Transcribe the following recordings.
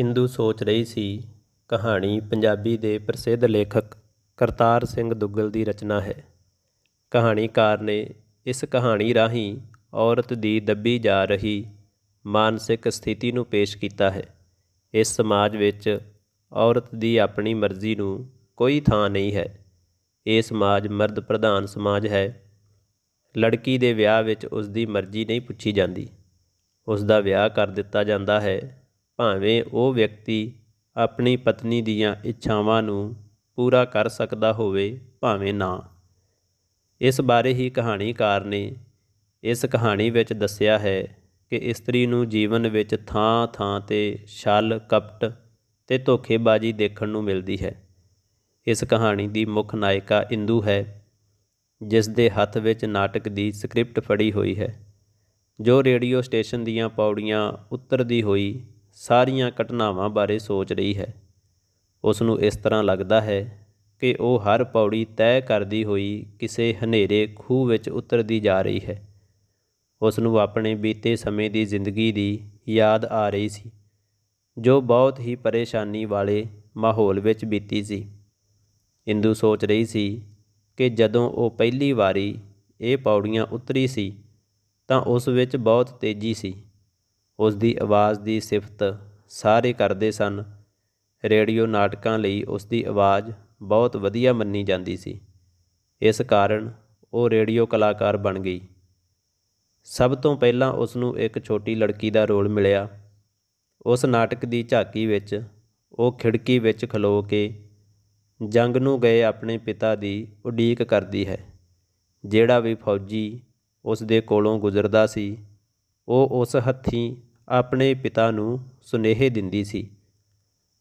ਇੰਦੂ ਸੋਚ ਰਹੀ ਸੀ ਕਹਾਣੀ ਪੰਜਾਬੀ ਦੇ ਪ੍ਰਸਿੱਧ ਲੇਖਕ ਕਰਤਾਰ ਸਿੰਘ ਦੁੱਗਲ ਦੀ ਰਚਨਾ ਹੈ ਕਹਾਣੀਕਾਰ ਨੇ ਇਸ ਕਹਾਣੀ ਰਾਹੀਂ ਔਰਤ ਦੀ ਦੱਬੀ ਜਾ ਰਹੀ ਮਾਨਸਿਕ ਸਥਿਤੀ ਨੂੰ ਪੇਸ਼ ਕੀਤਾ ਹੈ ਇਸ ਸਮਾਜ ਵਿੱਚ ਔਰਤ ਦੀ ਆਪਣੀ ਮਰਜ਼ੀ ਨੂੰ ਕੋਈ ਥਾਂ ਨਹੀਂ ਹੈ ਇਹ ਸਮਾਜ ਮਰਦ ਪ੍ਰਧਾਨ ਸਮਾਜ ਹੈ ਲੜਕੀ ਦੇ ਵਿਆਹ ਵਿੱਚ ਉਸ ਦੀ ਮਰਜ਼ੀ ਨਹੀਂ ਪੁੱਛੀ ਜਾਂਦੀ ਉਸ ਦਾ ਵਿਆਹ ਕਰ ਦਿੱਤਾ ਜਾਂਦਾ ਹੈ ਭਾਵੇਂ ਉਹ ਵਿਅਕਤੀ ਆਪਣੀ ਪਤਨੀ ਦੀਆਂ ਇੱਛਾਵਾਂ ਨੂੰ ਪੂਰਾ ਕਰ ਸਕਦਾ ਹੋਵੇ ਭਾਵੇਂ ਨਾ ਇਸ ਬਾਰੇ ਹੀ ਕਹਾਣੀਕਾਰ ਨੇ ਇਸ ਕਹਾਣੀ ਵਿੱਚ ਦੱਸਿਆ ਹੈ ਕਿ ਇਸਤਰੀ ਨੂੰ ਜੀਵਨ ਵਿੱਚ ਥਾਂ-ਥਾਂ ਤੇ ਛਲ ਕਪਟ ਤੇ ਧੋਖੇਬਾਜ਼ੀ ਦੇਖਣ ਨੂੰ ਮਿਲਦੀ ਹੈ ਇਸ ਕਹਾਣੀ ਦੀ ਮੁੱਖ ਨਾਇਕਾ ਇੰਦੂ ਹੈ ਜਿਸ ਦੇ ਹੱਥ ਵਿੱਚ ਨਾਟਕ ਦੀ ਸਕ੍ਰਿਪਟ ਫੜੀ ਹੋਈ ਹੈ ਜੋ ਰੇਡੀਓ ਸਟੇਸ਼ਨ ਦੀਆਂ ਪੌੜੀਆਂ ਉਤਰਦੀ ਹੋਈ ਸਾਰੀਆਂ ਘਟਨਾਵਾਂ ਬਾਰੇ ਸੋਚ ਰਹੀ ਹੈ ਉਸ ਨੂੰ ਇਸ ਤਰ੍ਹਾਂ ਲੱਗਦਾ ਹੈ ਕਿ ਉਹ ਹਰ ਪੌੜੀ ਤੈਅ ਕਰਦੀ ਹੋਈ ਕਿਸੇ ਹਨੇਰੇ ਖੂਹ ਵਿੱਚ ਉਤਰਦੀ ਜਾ ਰਹੀ ਹੈ ਉਸ ਨੂੰ ਆਪਣੇ ਬੀਤੇ ਸਮੇਂ ਦੀ ਜ਼ਿੰਦਗੀ ਦੀ ਯਾਦ ਆ ਰਹੀ ਸੀ ਜੋ ਬਹੁਤ ਹੀ ਪਰੇਸ਼ਾਨੀ ਵਾਲੇ ਮਾਹੌਲ ਵਿੱਚ ਬੀਤੀ ਸੀ ਇੰਦੂ ਸੋਚ ਰਹੀ ਸੀ ਕਿ ਜਦੋਂ ਉਹ ਪਹਿਲੀ ਵਾਰੀ ਇਹ ਪੌੜੀਆਂ ਉਤਰੀ ਸੀ ਤਾਂ ਉਸ ਵਿੱਚ ਬਹੁਤ ਤੇਜ਼ੀ ਸੀ ਉਸ ਦੀ ਆਵਾਜ਼ ਦੀ ਸਿਫਤ ਸਾਰੇ ਕਰਦੇ ਸਨ ਰੇਡੀਓ ਨਾਟਕਾਂ ਲਈ ਉਸ ਦੀ ਆਵਾਜ਼ ਬਹੁਤ ਵਧੀਆ ਮੰਨੀ ਜਾਂਦੀ ਸੀ ਇਸ ਕਾਰਨ ਉਹ ਰੇਡੀਓ ਕਲਾਕਾਰ ਬਣ ਗਈ ਸਭ ਤੋਂ ਪਹਿਲਾਂ ਉਸ ਨੂੰ ਇੱਕ ਛੋਟੀ ਲੜਕੀ ਦਾ ਰੋਲ ਮਿਲਿਆ ਉਸ ਨਾਟਕ ਦੀ ਝਾਕੀ ਵਿੱਚ ਉਹ ਖਿੜਕੀ ਵਿੱਚ ਖਲੋ ਕੇ ਜੰਗ ਨੂੰ ਗਏ ਆਪਣੇ ਪਿਤਾ ਦੀ ਉਡੀਕ ਕਰਦੀ ਹੈ ਜਿਹੜਾ ਵੀ ਫੌਜੀ ਉਸ ਦੇ ਕੋਲੋਂ ਗੁਜ਼ਰਦਾ ਸੀ ਉਹ ਉਸ ਹੱਥੀ ਆਪਣੇ ਪਿਤਾ ਨੂੰ ਸੁਨੇਹੇ ਦਿੰਦੀ ਸੀ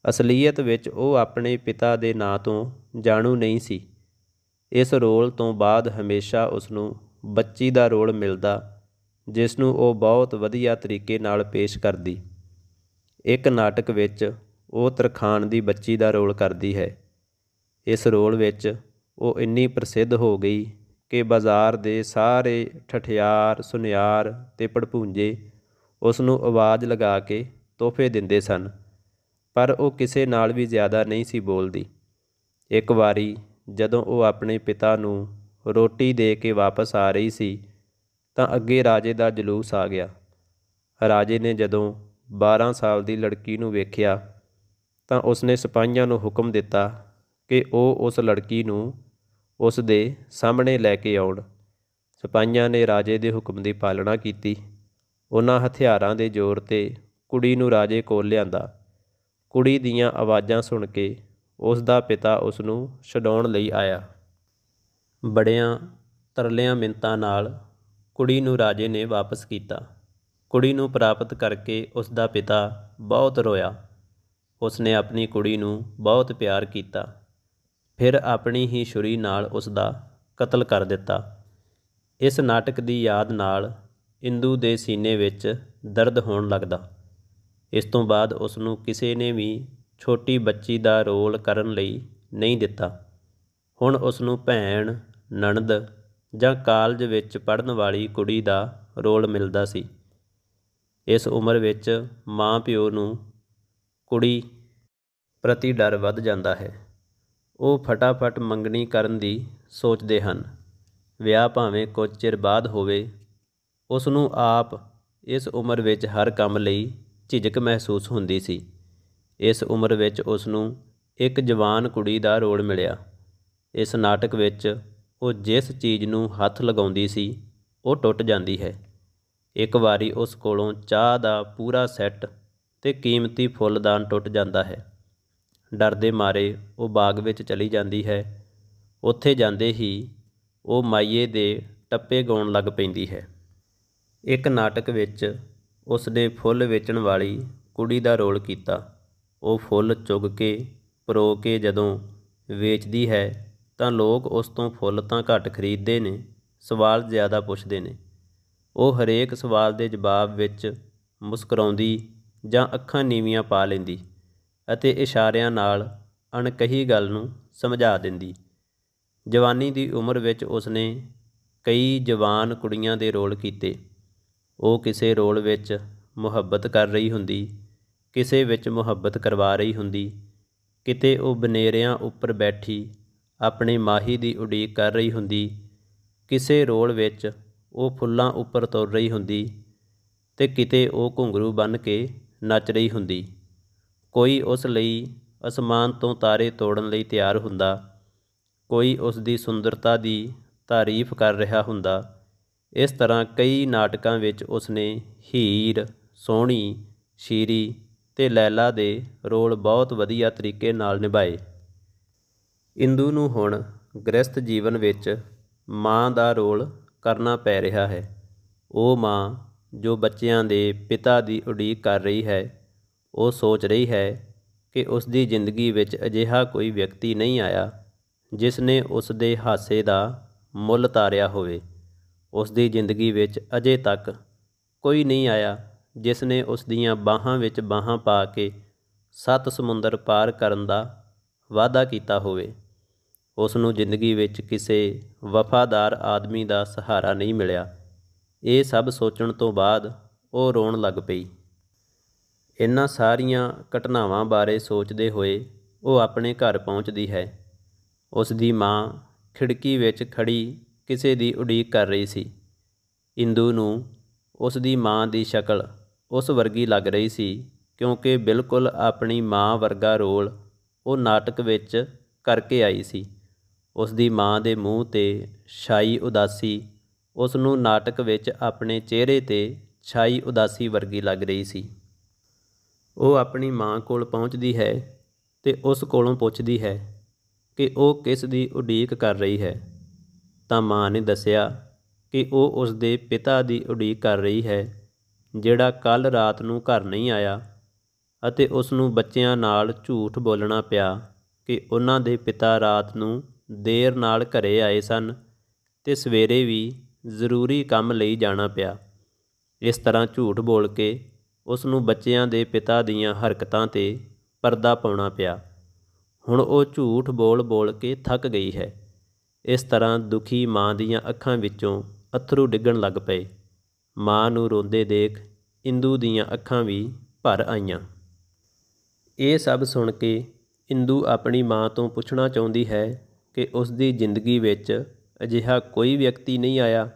ਅਸਲੀਅਤ ਵਿੱਚ ਉਹ ਆਪਣੇ ਪਿਤਾ ਦੇ ਨਾਂ ਤੋਂ ਜਾਣੂ ਨਹੀਂ ਸੀ ਇਸ ਰੋਲ ਤੋਂ ਬਾਅਦ ਹਮੇਸ਼ਾ ਉਸ ਨੂੰ ਬੱਚੀ ਦਾ ਰੋਲ ਮਿਲਦਾ ਜਿਸ ਨੂੰ ਉਹ ਬਹੁਤ ਵਧੀਆ ਤਰੀਕੇ ਨਾਲ ਪੇਸ਼ ਕਰਦੀ ਇੱਕ ਨਾਟਕ ਵਿੱਚ ਉਹ ਤਰਖਾਨ ਦੀ ਬੱਚੀ ਦਾ ਰੋਲ ਕਰਦੀ ਹੈ ਇਸ ਰੋਲ ਵਿੱਚ ਉਹ ਇੰਨੀ ਪ੍ਰਸਿੱਧ ਹੋ ਗਈ ਕਿ ਬਾਜ਼ਾਰ ਦੇ ਸਾਰੇ ਠਠਿਆਰ ਸੁਨਿਆਰ ਤੇ ਪੜਪੂੰਜੇ ਉਸ ਨੂੰ ਆਵਾਜ਼ ਲਗਾ ਕੇ ਤੋਹਫੇ ਦਿੰਦੇ ਸਨ ਪਰ ਉਹ ਕਿਸੇ ਨਾਲ ਵੀ ਜ਼ਿਆਦਾ ਨਹੀਂ ਸੀ ਬੋਲਦੀ ਇੱਕ ਵਾਰੀ ਜਦੋਂ ਉਹ ਆਪਣੇ ਪਿਤਾ ਨੂੰ ਰੋਟੀ ਦੇ ਕੇ ਵਾਪਸ ਆ ਰਹੀ ਸੀ ਤਾਂ ਅੱਗੇ ਰਾਜੇ ਦਾ ਜਲੂਸ ਆ ਗਿਆ ਰਾਜੇ ਨੇ ਜਦੋਂ 12 ਸਾਲ ਦੀ ਲੜਕੀ ਨੂੰ ਵੇਖਿਆ ਤਾਂ ਉਸ ਨੇ ਸਿਪਾਹੀਆਂ ਨੂੰ ਹੁਕਮ ਦਿੱਤਾ ਕਿ ਉਹ ਉਸ ਲੜਕੀ ਨੂੰ ਉਸ ਦੇ ਸਾਹਮਣੇ ਲੈ ਕੇ ਆਉਣ ਸਿਪਾਹੀਆਂ ਨੇ ਰਾਜੇ ਦੇ ਹੁਕਮ ਦੀ ਪਾਲਣਾ ਕੀਤੀ ਉਹਨਾਂ ਹਥਿਆਰਾਂ ਦੇ ਜ਼ੋਰ ਤੇ ਕੁੜੀ ਨੂੰ ਰਾਜੇ ਕੋਲ ਲਿਆਂਦਾ ਕੁੜੀ ਦੀਆਂ ਆਵਾਜ਼ਾਂ ਸੁਣ ਕੇ ਉਸ ਦਾ ਪਿਤਾ ਉਸ ਨੂੰ ਛਡਾਉਣ ਲਈ ਆਇਆ ਬੜਿਆਂ ਤਰਲਿਆਂ ਮਿੰਤਾਂ ਨਾਲ ਕੁੜੀ ਨੂੰ ਰਾਜੇ ਨੇ ਵਾਪਸ ਕੀਤਾ ਕੁੜੀ ਨੂੰ ਪ੍ਰਾਪਤ ਕਰਕੇ ਉਸ ਦਾ ਪਿਤਾ ਬਹੁਤ ਰੋਇਆ ਉਸ ਨੇ ਆਪਣੀ ਕੁੜੀ ਨੂੰ ਬਹੁਤ ਪਿਆਰ ਕੀਤਾ ਫਿਰ ਆਪਣੀ ਹੀ ਛੁਰੀ ਨਾਲ ਉਸ ਦਾ ਕਤਲ ਕਰ ਦਿੱਤਾ ਇਸ ਨਾਟਕ ਦੀ ਯਾਦ ਨਾਲ ਇੰਦੂ ਦੇ ਸੀਨੇ ਵਿੱਚ ਦਰਦ ਹੋਣ ਲੱਗਦਾ ਇਸ ਤੋਂ ਬਾਅਦ ਉਸ ਨੂੰ ਕਿਸੇ ਨੇ ਵੀ ਛੋਟੀ ਬੱਚੀ ਦਾ ਰੋਲ ਕਰਨ ਲਈ ਨਹੀਂ ਦਿੱਤਾ ਹੁਣ ਉਸ ਨੂੰ ਭੈਣ ਨਣਦ ਜਾਂ ਕਾਲਜ ਵਿੱਚ ਪੜਨ ਵਾਲੀ ਕੁੜੀ ਦਾ ਰੋਲ ਮਿਲਦਾ ਸੀ ਇਸ ਉਮਰ ਵਿੱਚ ਮਾਂ-ਪਿਓ ਨੂੰ ਕੁੜੀ ਪ੍ਰਤੀ ਡਰ ਵੱਧ ਜਾਂਦਾ ਹੈ ਉਹ ਫਟਾਫਟ ਮੰਗਣੀ ਕਰਨ ਦੀ ਸੋਚਦੇ ਹਨ ਵਿਆਹ ਭਾਵੇਂ ਕੁਝ ਚਿਰ ਬਾਅਦ ਹੋਵੇ ਉਸ ਨੂੰ ਆਪ ਇਸ ਉਮਰ ਵਿੱਚ ਹਰ ਕੰਮ ਲਈ ਝਿਜਕ ਮਹਿਸੂਸ ਹੁੰਦੀ ਸੀ ਇਸ ਉਮਰ ਵਿੱਚ ਉਸ ਨੂੰ ਇੱਕ ਜਵਾਨ ਕੁੜੀ ਦਾ ਰੋਲ ਮਿਲਿਆ ਇਸ ਨਾਟਕ ਵਿੱਚ ਉਹ ਜਿਸ ਚੀਜ਼ ਨੂੰ ਹੱਥ ਲਗਾਉਂਦੀ ਸੀ ਉਹ ਟੁੱਟ ਜਾਂਦੀ ਹੈ ਇੱਕ ਵਾਰੀ ਉਸ ਕੋਲੋਂ ਚਾਹ ਦਾ ਪੂਰਾ ਸੈੱਟ ਤੇ ਕੀਮਤੀ ਫੁੱਲਦਾਨ ਟੁੱਟ ਜਾਂਦਾ ਹੈ ਡਰ ਦੇ ਮਾਰੇ ਉਹ ਬਾਗ ਵਿੱਚ ਚਲੀ ਜਾਂਦੀ ਹੈ ਉੱਥੇ ਜਾਂਦੇ ਹੀ ਉਹ ਮਾਈਏ ਦੇ ਟੱਪੇ ਗਾਉਣ ਲੱਗ ਪੈਂਦੀ ਹੈ ਇੱਕ ਨਾਟਕ ਵਿੱਚ ਉਸ ਨੇ ਫੁੱਲ ਵੇਚਣ ਵਾਲੀ ਕੁੜੀ ਦਾ ਰੋਲ ਕੀਤਾ ਉਹ ਫੁੱਲ ਚੁਗ ਕੇ ਪਰੋ ਕੇ ਜਦੋਂ ਵੇਚਦੀ ਹੈ ਤਾਂ ਲੋਕ ਉਸ ਤੋਂ ਫੁੱਲ ਤਾਂ ਘੱਟ ਖਰੀਦਦੇ ਨੇ ਸਵਾਲ ਜ਼ਿਆਦਾ ਪੁੱਛਦੇ ਨੇ ਉਹ ਹਰੇਕ ਸਵਾਲ ਦੇ ਜਵਾਬ ਵਿੱਚ ਮੁਸਕਰਾਉਂਦੀ ਜਾਂ ਅੱਖਾਂ ਨੀਵੀਆਂ ਪਾ ਲੈਂਦੀ ਅਤੇ ਇਸ਼ਾਰਿਆਂ ਨਾਲ ਅਣਕਹੀ ਗੱਲ ਨੂੰ ਸਮਝਾ ਦਿੰਦੀ ਜਵਾਨੀ ਦੀ ਉਮਰ ਵਿੱਚ ਉਸਨੇ ਕਈ ਜਵਾਨ ਕੁੜੀਆਂ ਦੇ ਰੋਲ ਕੀਤੇ ਉਹ ਕਿਸੇ ਰੋਲ ਵਿੱਚ ਮੁਹੱਬਤ ਕਰ ਰਹੀ ਹੁੰਦੀ ਕਿਸੇ ਵਿੱਚ ਮੁਹੱਬਤ ਕਰਵਾ ਰਹੀ ਹੁੰਦੀ ਕਿਤੇ ਉਹ ਬਨੇਰਿਆਂ ਉੱਪਰ ਬੈਠੀ ਆਪਣੇ ਮਾਹੀ ਦੀ ਉਡੀਕ ਕਰ ਰਹੀ ਹੁੰਦੀ ਕਿਸੇ ਰੋਲ ਵਿੱਚ ਉਹ ਫੁੱਲਾਂ ਉੱਪਰ ਤੁਰ ਰਹੀ ਹੁੰਦੀ ਤੇ ਕਿਤੇ ਉਹ ਘੁੰਗਰੂ ਬਨ ਕੇ ਨੱਚ ਰਹੀ ਹੁੰਦੀ ਕੋਈ ਉਸ ਲਈ ਅਸਮਾਨ ਤੋਂ ਤਾਰੇ ਤੋੜਨ ਲਈ ਤਿਆਰ ਹੁੰਦਾ ਕੋਈ ਉਸ ਦੀ ਸੁੰਦਰਤਾ ਦੀ ਤਾਰੀਫ ਕਰ ਰਿਹਾ ਹੁੰਦਾ ਇਸ ਤਰ੍ਹਾਂ ਕਈ ਨਾਟਕਾਂ ਵਿੱਚ ਉਸਨੇ ਹੀਰ ਸੋਹਣੀ ਸ਼ੀਰੀ ਤੇ ਲੈਲਾ ਦੇ ਰੋਲ ਬਹੁਤ ਵਧੀਆ ਤਰੀਕੇ ਨਾਲ ਨਿਭਾਏ ਇੰਦੂ ਨੂੰ ਹੁਣ ਗ੍ਰਸਥ ਜੀਵਨ ਵਿੱਚ ਮਾਂ ਦਾ ਰੋਲ ਕਰਨਾ ਪੈ ਰਿਹਾ ਹੈ ਉਹ ਮਾਂ ਜੋ ਬੱਚਿਆਂ ਦੇ ਪਿਤਾ ਦੀ ਉਡੀਕ ਕਰ ਰਹੀ ਹੈ ਉਹ ਸੋਚ ਰਹੀ ਹੈ ਕਿ ਉਸ ਦੀ ਜ਼ਿੰਦਗੀ ਵਿੱਚ ਅਜਿਹਾ ਕੋਈ ਵਿਅਕਤੀ ਨਹੀਂ ਆਇਆ ਜਿਸ ਨੇ ਉਸ ਦੇ ਹਾਸੇ ਦਾ ਮੁੱਲ ਤਾਰਿਆ ਹੋਵੇ ਉਸ ਦੀ ਜ਼ਿੰਦਗੀ ਵਿੱਚ ਅਜੇ ਤੱਕ ਕੋਈ ਨਹੀਂ ਆਇਆ ਜਿਸ ਨੇ ਉਸ ਦੀਆਂ ਬਾਹਾਂ ਵਿੱਚ ਬਾਹਾਂ ਪਾ ਕੇ ਸੱਤ ਸਮੁੰਦਰ ਪਾਰ ਕਰਨ ਦਾ ਵਾਅਦਾ ਕੀਤਾ ਹੋਵੇ ਉਸ ਨੂੰ ਜ਼ਿੰਦਗੀ ਵਿੱਚ ਕਿਸੇ ਵਫਾਦਾਰ ਆਦਮੀ ਦਾ ਸਹਾਰਾ ਨਹੀਂ ਮਿਲਿਆ ਇਹ ਸਭ ਸੋਚਣ ਤੋਂ ਬਾਅਦ ਉਹ ਰੋਣ ਲੱਗ ਪਈ ਇਨ੍ਹਾਂ ਸਾਰੀਆਂ ਘਟਨਾਵਾਂ ਬਾਰੇ ਸੋਚਦੇ ਹੋਏ ਉਹ ਆਪਣੇ ਘਰ ਪਹੁੰਚਦੀ ਹੈ ਉਸ ਦੀ ਮਾਂ ਖਿੜਕੀ ਵਿੱਚ ਖੜੀ ਕਿਸੇ ਦੀ ਉਡੀਕ ਕਰ ਰਹੀ ਸੀ ਇੰਦੂ ਨੂੰ ਉਸ ਦੀ ਮਾਂ ਦੀ ਸ਼ਕਲ ਉਸ ਵਰਗੀ ਲੱਗ ਰਹੀ ਸੀ ਕਿਉਂਕਿ ਬਿਲਕੁਲ ਆਪਣੀ ਮਾਂ ਵਰਗਾ ਰੋਲ ਉਹ ਨਾਟਕ ਵਿੱਚ ਕਰਕੇ ਆਈ ਸੀ ਉਸ ਦੀ ਮਾਂ ਦੇ ਮੂੰਹ ਤੇ ਛਾਈ ਉਦਾਸੀ ਉਸ ਨੂੰ ਨਾਟਕ ਵਿੱਚ ਆਪਣੇ ਚਿਹਰੇ ਤੇ ਛਾਈ ਉਦਾਸੀ ਵਰਗੀ ਲੱਗ ਰਹੀ ਸੀ ਉਹ ਆਪਣੀ ਮਾਂ ਕੋਲ ਪਹੁੰਚਦੀ ਹੈ ਤੇ ਉਸ ਕੋਲੋਂ ਪੁੱਛਦੀ ਹੈ ਕਿ ਉਹ ਕਿਸ ਦੀ ਉਡੀਕ ਕਰ ਰਹੀ ਹੈ ਤਾਂ ਮਾਂ ਨੇ ਦੱਸਿਆ ਕਿ ਉਹ ਉਸ ਦੇ ਪਿਤਾ ਦੀ ਉਡੀਕ ਕਰ ਰਹੀ ਹੈ ਜਿਹੜਾ ਕੱਲ ਰਾਤ ਨੂੰ ਘਰ ਨਹੀਂ ਆਇਆ ਅਤੇ ਉਸ ਨੂੰ ਬੱਚਿਆਂ ਨਾਲ ਝੂਠ ਬੋਲਣਾ ਪਿਆ ਕਿ ਉਹਨਾਂ ਦੇ ਪਿਤਾ ਰਾਤ ਨੂੰ ਦੇਰ ਨਾਲ ਘਰੇ ਆਏ ਸਨ ਤੇ ਸਵੇਰੇ ਵੀ ਜ਼ਰੂਰੀ ਕੰਮ ਲਈ ਜਾਣਾ ਪਿਆ ਇਸ ਤਰ੍ਹਾਂ ਝੂਠ ਬੋਲ ਕੇ ਉਸ ਨੂੰ ਬੱਚਿਆਂ ਦੇ ਪਿਤਾ ਦੀਆਂ ਹਰਕਤਾਂ ਤੇ ਪਰਦਾ ਪਾਉਣਾ ਪਿਆ ਹੁਣ ਉਹ ਝੂਠ ਬੋਲ ਬੋਲ ਕੇ ਥੱਕ ਗਈ ਹੈ ਇਸ ਤਰ੍ਹਾਂ ਦੁਖੀ ਮਾਂ ਦੀਆਂ ਅੱਖਾਂ ਵਿੱਚੋਂ ਅਥਰੂ ਡਿੱਗਣ ਲੱਗ ਪਏ ਮਾਂ ਨੂੰ ਰੋਂਦੇ ਦੇਖ ਇੰਦੂ ਦੀਆਂ ਅੱਖਾਂ ਵੀ ਭਰ ਆਈਆਂ ਇਹ ਸਭ ਸੁਣ ਕੇ ਇੰਦੂ ਆਪਣੀ ਮਾਂ ਤੋਂ ਪੁੱਛਣਾ ਚਾਹੁੰਦੀ ਹੈ ਕਿ ਉਸ ਦੀ ਜ਼ਿੰਦਗੀ ਵਿੱਚ ਅਜਿਹਾ ਕੋਈ ਵਿਅਕਤੀ ਨਹੀਂ ਆਇਆ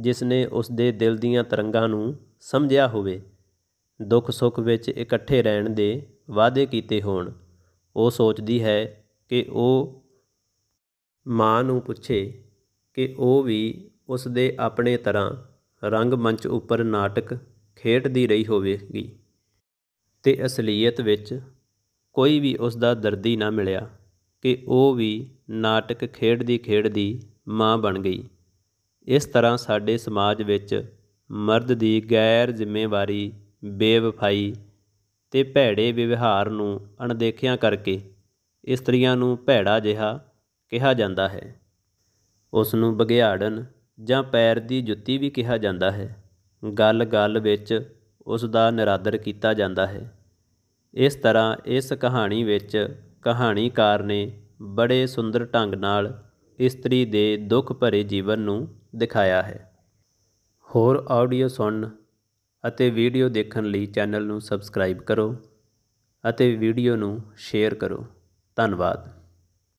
ਜਿਸ ਨੇ ਉਸ ਦੇ ਦਿਲ ਦੀਆਂ ਤਰੰਗਾਂ ਨੂੰ ਸਮਝਿਆ ਹੋਵੇ ਦੁੱਖ ਸੁੱਖ ਵਿੱਚ ਇਕੱਠੇ ਰਹਿਣ ਦੇ ਵਾਅਦੇ ਕੀਤੇ ਹੋਣ ਉਹ ਸੋਚਦੀ ਹੈ ਕਿ ਉਹ ਮਾਂ ਨੂੰ ਪੁੱਛੇ ਕਿ ਉਹ ਵੀ ਉਸ ਦੇ ਆਪਣੇ ਤਰ੍ਹਾਂ ਰੰਗਮੰਚ ਉੱਪਰ ਨਾਟਕ ਖੇਡਦੀ ਰਹੀ ਹੋਵੇਗੀ ਤੇ ਅਸਲੀਅਤ ਵਿੱਚ ਕੋਈ ਵੀ ਉਸ ਦਾ ਦਰਦੀ ਨਾ ਮਿਲਿਆ ਕਿ ਉਹ ਵੀ ਨਾਟਕ ਖੇਡਦੀ ਖੇਡਦੀ ਮਾਂ ਬਣ ਗਈ ਇਸ ਤਰ੍ਹਾਂ ਸਾਡੇ ਸਮਾਜ ਵਿੱਚ ਮਰਦ ਦੀ ਗੈਰ ਜ਼ਿੰਮੇਵਾਰੀ ਬੇਵਫਾਈ ਤੇ ਭੈੜੇ ਵਿਵਹਾਰ ਨੂੰ ਅਣਦੇਖਿਆ ਕਰਕੇ ਇਸਤਰੀਆਂ ਨੂੰ ਭੈੜਾ ਜਿਹਾ ਕਿਹਾ ਜਾਂਦਾ ਹੈ ਉਸ ਨੂੰ ਬਗਿਆੜਨ ਜਾਂ ਪੈਰ ਦੀ ਜੁੱਤੀ ਵੀ ਕਿਹਾ ਜਾਂਦਾ ਹੈ ਗੱਲ-ਗੱਲ ਵਿੱਚ ਉਸ ਦਾ ਨਿਰਾਦਰ ਕੀਤਾ ਜਾਂਦਾ ਹੈ ਇਸ ਤਰ੍ਹਾਂ ਇਸ ਕਹਾਣੀ ਵਿੱਚ ਕਹਾਣੀਕਾਰ ਨੇ ਬੜੇ ਸੁੰਦਰ ਢੰਗ ਨਾਲ ਇਸਤਰੀ ਦੇ ਦੁੱਖ ਭਰੇ ਜੀਵਨ ਨੂੰ ਦਿਖਾਇਆ ਹੈ ਹੋਰ ਆਡੀਓ ਸੁਣਨ ਅਤੇ ਵੀਡੀਓ ਦੇਖਣ ਲਈ ਚੈਨਲ ਨੂੰ ਸਬਸਕ੍ਰਾਈਬ ਕਰੋ ਅਤੇ ਵੀਡੀਓ ਨੂੰ ਸ਼ੇਅਰ ਕਰੋ ਧੰਨਵਾਦ